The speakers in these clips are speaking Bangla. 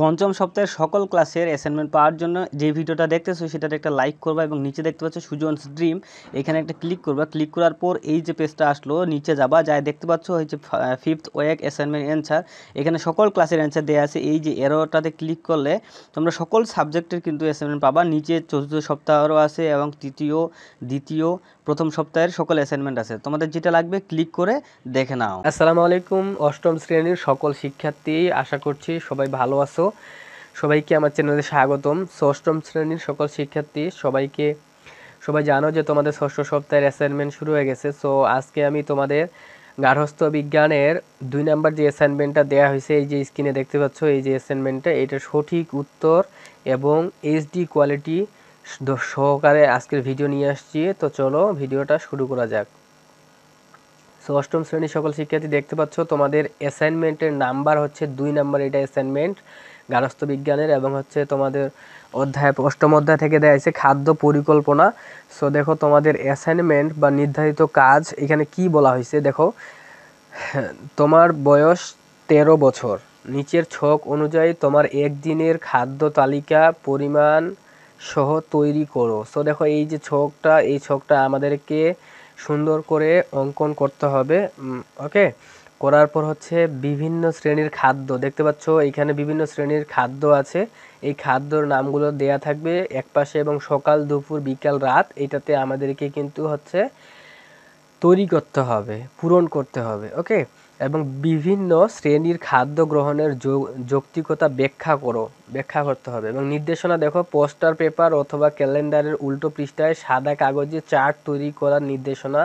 পঞ্চম সপ্তাহের সকল ক্লাসের অ্যাসাইনমেন্ট পাওয়ার জন্য যে ভিডিওটা দেখতেছো সেটাতে একটা লাইক করবা এবং নিচে দেখতে পাচ্ছ সুজনস ড্রিম এখানে একটা ক্লিক করবা ক্লিক করার পর এই যে পেজটা আসলো নিচে যাবা যায় দেখতে পাচ্ছ হচ্ছে ফিফথ ওয়েক অ্যাসাইনমেন্ট অ্যান্সার এখানে সকল ক্লাসের অ্যান্সার দেওয়া আছে এই যে এরোটাতে ক্লিক করলে তোমরা সকল সাবজেক্টের কিন্তু অ্যাসাইনমেন্ট পাবা নিচে চতুর্থ সপ্তাহেরও আছে এবং তৃতীয় দ্বিতীয় প্রথম সপ্তাহের সকল অ্যাসাইনমেন্ট আছে তোমাদের যেটা লাগবে ক্লিক করে দেখে নাও আসসালামু আলাইকুম অষ্টম শ্রেণীর সকল শিক্ষার্থী আশা করছি সবাই ভালো আছো সবাইকে আমার চ্যানেলে স্বাগতম ষষ্ঠম শ্রেণীর সকল শিক্ষার্থী সবাইকে সবাই জানো যে তোমাদের ষষ্ঠ সপ্তাহের অ্যাসাইনমেন্ট শুরু হয়ে গেছে সো আজকে আমি তোমাদের গার্হস্থ বিজ্ঞানের দুই নাম্বার যে অ্যাসাইনমেন্টটা দেওয়া হয়েছে এই যে স্ক্রিনে দেখতে পাচ্ছ এই যে অ্যাসাইনমেন্টটা এটা সঠিক উত্তর এবং এইচডি কোয়ালিটি সহকারে আজকের ভিডিও নিয়ে আসছি তো চলো ভিডিওটা শুরু করা যাক সো অষ্টম শ্রেণীর সকল শিক্ষার্থী দেখতে পাচ্ছ তোমাদের অ্যাসাইনমেন্টের নাম্বার হচ্ছে দুই নাম্বার এটা অ্যাসাইনমেন্ট গার্হস্থ্য বিজ্ঞানের এবং হচ্ছে তোমাদের অধ্যায় অষ্টম অধ্যায় থেকে দেয়া হয়েছে খাদ্য পরিকল্পনা সো দেখো তোমাদের অ্যাসাইনমেন্ট বা নির্ধারিত কাজ এখানে কি বলা হয়েছে দেখো তোমার বয়স তেরো বছর নিচের ছক অনুযায়ী তোমার একদিনের খাদ্য তালিকা পরিমাণ সহ তৈরি করো সো দেখো এই যে ছকটা এই ছকটা আমাদেরকে সুন্দর করে অঙ্কন করতে হবে ওকে করার পর হচ্ছে বিভিন্ন শ্রেণীর খাদ্য দেখতে পাচ্ছ এখানে বিভিন্ন শ্রেণীর খাদ্য আছে এই খাদ্যর নামগুলো দেয়া থাকবে একপাশে এবং সকাল দুপুর বিকাল রাত এটাতে আমাদেরকে কিন্তু হচ্ছে তৈরি করতে হবে পূরণ করতে হবে ওকে এবং বিভিন্ন শ্রেণীর খাদ্য গ্রহণের যৌক্তিকতা ব্যাখ্যা করো ব্যাখ্যা করতে হবে এবং নির্দেশনা দেখো পোস্টার পেপার অথবা ক্যালেন্ডারের উল্টো পৃষ্ঠায় সাদা কাগজে চার্ট তৈরি করার নির্দেশনা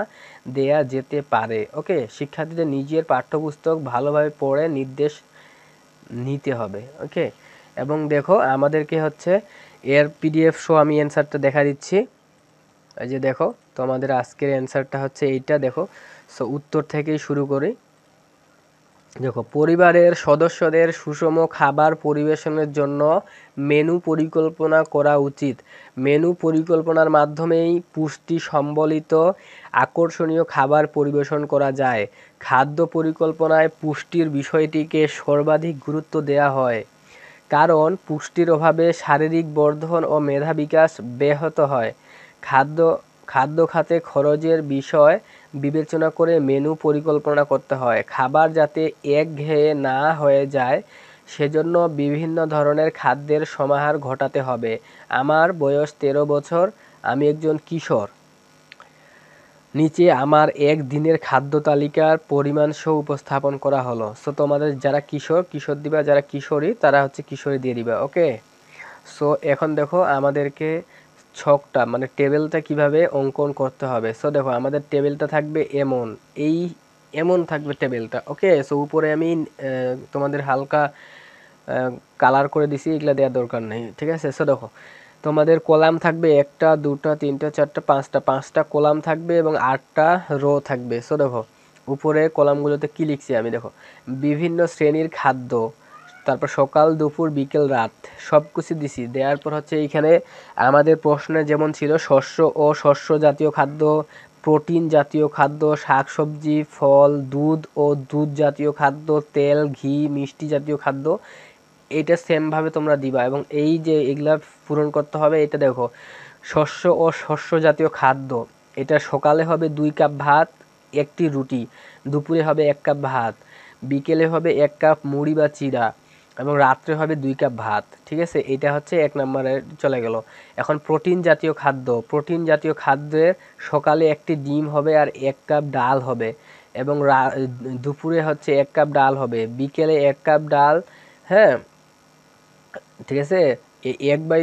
দেয়া যেতে পারে ওকে শিক্ষার্থীদের নিজের পাঠ্যপুস্তক ভালোভাবে পড়ে নির্দেশ নিতে হবে ওকে এবং দেখো আমাদেরকে হচ্ছে এর পিডিএফ শো আমি অ্যান্সারটা দেখা দিচ্ছি এই যে দেখো তোমাদের আজকের অ্যান্সারটা হচ্ছে এইটা দেখো সো উত্তর থেকেই শুরু করি দেখো পরিবারের সদস্যদের সুষম খাবার পরিবেশনের জন্য মেনু পরিকল্পনা করা উচিত মেনু পরিকল্পনার মাধ্যমেই পুষ্টি সম্বলিত আকর্ষণীয় খাবার পরিবেশন করা যায় খাদ্য পরিকল্পনায় পুষ্টির বিষয়টিকে সর্বাধিক গুরুত্ব দেয়া হয় কারণ পুষ্টির অভাবে শারীরিক বর্ধন ও মেধা বিকাশ ব্যাহত হয় খাদ্য খাদ্য খাতে খরচের বিষয় বিবেচনা করে মেনু পরিকল্পনা করতে হয় খাবার যাতে একঘেয়ে না হয়ে যায় সেজন্য বিভিন্ন ধরনের খাদ্যের সমাহার ঘটাতে হবে আমার বয়স তেরো বছর আমি একজন কিশোর নিচে আমার এক দিনের খাদ্য তালিকার পরিমাণ সহ উপস্থাপন করা হলো সো তোমাদের যারা কিশোর কিশোর দিবা যারা কিশোরী তারা হচ্ছে কিশোরী দিয়ে দিবা ওকে সো এখন দেখো আমাদেরকে ছকটা মানে টেবিলটা কিভাবে অঙ্কন করতে হবে সো দেখো আমাদের টেবিলটা থাকবে এমন এই এমন থাকবে টেবিলটা ওকে সো উপরে আমি তোমাদের হালকা কালার করে দিছি এগুলো দেওয়ার দরকার নেই ঠিক আছে সো দেখো তোমাদের কলাম থাকবে একটা দুটা তিনটা চারটা পাঁচটা পাঁচটা কলাম থাকবে এবং আটটা রো থাকবে সো দেখো উপরে কলামগুলোতে কী লিখছি আমি দেখো বিভিন্ন শ্রেণীর খাদ্য তারপর সকাল দুপুর বিকেল রাত সব কিছু দিছি দেওয়ার পর হচ্ছে এইখানে আমাদের প্রশ্নে যেমন ছিল শস্য ও শস্য জাতীয় খাদ্য প্রোটিন জাতীয় খাদ্য শাক সবজি ফল দুধ ও দুধ জাতীয় খাদ্য তেল ঘি মিষ্টি জাতীয় খাদ্য এটা সেমভাবে তোমরা দিবা এবং এই যে এগুলা পূরণ করতে হবে এটা দেখো শস্য ও শস্য জাতীয় খাদ্য এটা সকালে হবে দুই কাপ ভাত একটি রুটি দুপুরে হবে এক কাপ ভাত বিকেলে হবে এক কাপ মুড়ি বা চিড়া এবং রাত্রে হবে দুই কাপ ভাত ঠিক আছে এটা হচ্ছে এক নম্বরে চলে গেল এখন প্রোটিন জাতীয় খাদ্য প্রোটিন জাতীয় খাদ্যে সকালে একটি ডিম হবে আর এক কাপ ডাল হবে এবং দুপুরে হচ্ছে এক কাপ ডাল হবে বিকেলে এক কাপ ডাল হ্যাঁ ঠিক আছে এক বাই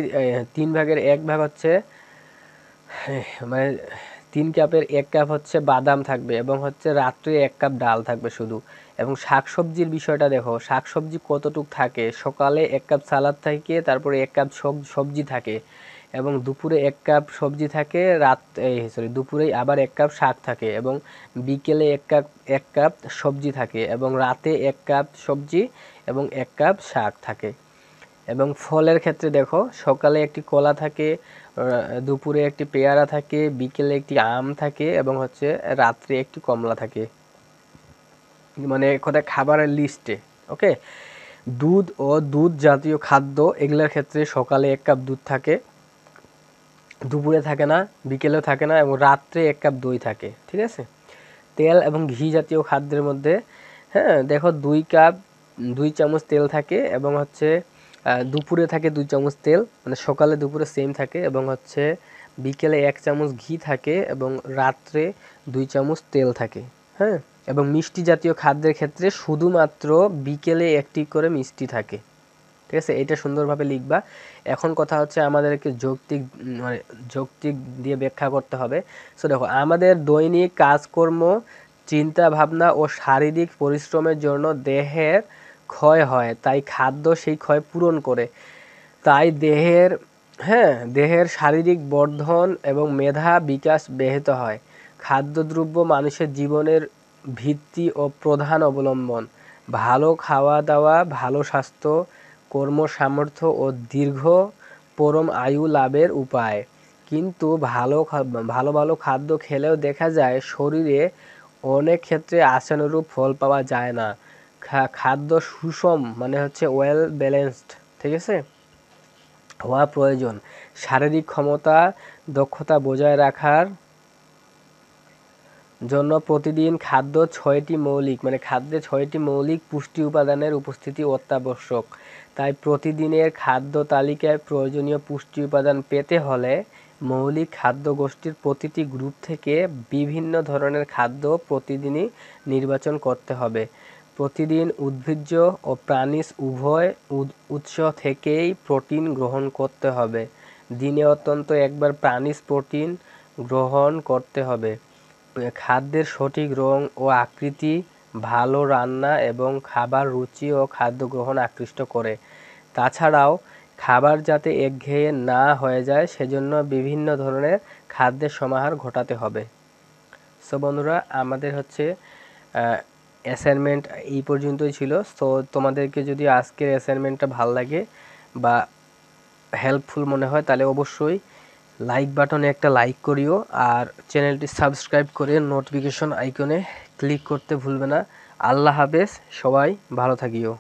তিন ভাগের এক ভাগ হচ্ছে মানে তিন কাপের এক কাপ হচ্ছে বাদাম থাকবে এবং হচ্ছে রাত্রে এক কাপ ডাল থাকবে শুধু এবং শাকসবজির বিষয়টা দেখো শাকসবজি কতটুক থাকে সকালে এক কাপ সালাদ থাকে তারপরে এক কাপ সবজি থাকে এবং দুপুরে এক কাপ সবজি থাকে রাত এই সরি দুপুরেই আবার এক কাপ শাক থাকে এবং বিকেলে এক কাপ এক কাপ সবজি থাকে এবং রাতে এক কাপ সবজি এবং এক কাপ শাক থাকে এবং ফলের ক্ষেত্রে দেখো সকালে একটি কলা থাকে দুপুরে একটি পেয়ারা থাকে বিকেলে একটি আম থাকে এবং হচ্ছে রাত্রে একটি কমলা থাকে মানে কথা খাবারের লিস্টে ওকে দুধ ও দুধ জাতীয় খাদ্য এগুলোর ক্ষেত্রে সকালে এক কাপ দুধ থাকে দুপুরে থাকে না বিকেলেও থাকে না এবং রাত্রে এক কাপ দই থাকে ঠিক আছে তেল এবং ঘি জাতীয় খাদ্যের মধ্যে হ্যাঁ দেখো দুই কাপ দুই চামচ তেল থাকে এবং হচ্ছে দুপুরে থাকে দুই চামচ তেল মানে সকালে দুপুরে সেম থাকে এবং হচ্ছে বিকেলে এক চামচ ঘি থাকে এবং রাত্রে দুই চামচ তেল থাকে হ্যাঁ এবং মিষ্টি জাতীয় খাদ্যের ক্ষেত্রে শুধুমাত্র বিকেলে একটি করে মিষ্টি থাকে ঠিক আছে এটা সুন্দরভাবে লিখবা এখন কথা হচ্ছে আমাদেরকে যৌক্তিক মানে যৌক্তিক দিয়ে ব্যাখ্যা করতে হবে সো দেখো আমাদের দৈনিক কাজকর্ম চিন্তা ভাবনা ও শারীরিক পরিশ্রমের জন্য দেহের ক্ষয় হয় তাই খাদ্য সেই ক্ষয় পূরণ করে তাই দেহের হ্যাঁ দেহের শারীরিক বর্ধন এবং মেধা বিকাশ ব্যাহত হয় খাদ্যদ্রব্য মানুষের জীবনের ভিত্তি ও প্রধান অবলম্বন ভালো খাওয়া দাওয়া ভালো স্বাস্থ্য কর্ম সামর্থ্য ও দীর্ঘ পরম আয়ু লাভের উপায় কিন্তু ভালো ভালো ভালো খাদ্য খেলেও দেখা যায় শরীরে অনেক ক্ষেত্রে আশানুরূপ ফল পাওয়া যায় না খাদ্য সুষম মানে হচ্ছে ওয়েল ব্যালেন্সড ঠিক আছে হওয়া প্রয়োজন শারীরিক ক্ষমতা দক্ষতা বজায় রাখার জন্য প্রতিদিন খাদ্য ছয়টি মৌলিক মানে খাদ্যে ছয়টি মৌলিক পুষ্টি উপাদানের উপস্থিতি অত্যাবশ্যক তাই প্রতিদিনের খাদ্য তালিকায় প্রয়োজনীয় পুষ্টি উপাদান পেতে হলে মৌলিক খাদ্য গোষ্ঠীর প্রতিটি গ্রুপ থেকে বিভিন্ন ধরনের খাদ্য প্রতিদিনই নির্বাচন করতে হবে প্রতিদিন উদ্ভিজ্জ ও প্রাণীজ উভয় উৎস থেকেই প্রোটিন গ্রহণ করতে হবে দিনে অত্যন্ত একবার প্রাণীজ প্রোটিন গ্রহণ করতে হবে খাদ্যের সঠিক রং ও আকৃতি ভালো রান্না এবং খাবার রুচি ও খাদ্য গ্রহণ আকৃষ্ট করে তাছাড়াও খাবার যাতে একঘেয়ে না হয়ে যায় সেজন্য বিভিন্ন ধরনের খাদ্যের সমাহার ঘটাতে হবে সো বন্ধুরা আমাদের হচ্ছে অ্যাসাইনমেন্ট এই পর্যন্তই ছিল সো তোমাদেরকে যদি আজকের অ্যাসাইনমেন্টটা ভাল লাগে বা হেল্পফুল মনে হয় তাহলে অবশ্যই লাইক বাটনে একটা লাইক করিও আর চ্যানেলটি সাবস্ক্রাইব করে নোটিফিকেশন আইকনে ক্লিক করতে ভুলবে না আল্লাহ হাফেজ সবাই ভালো থাকিও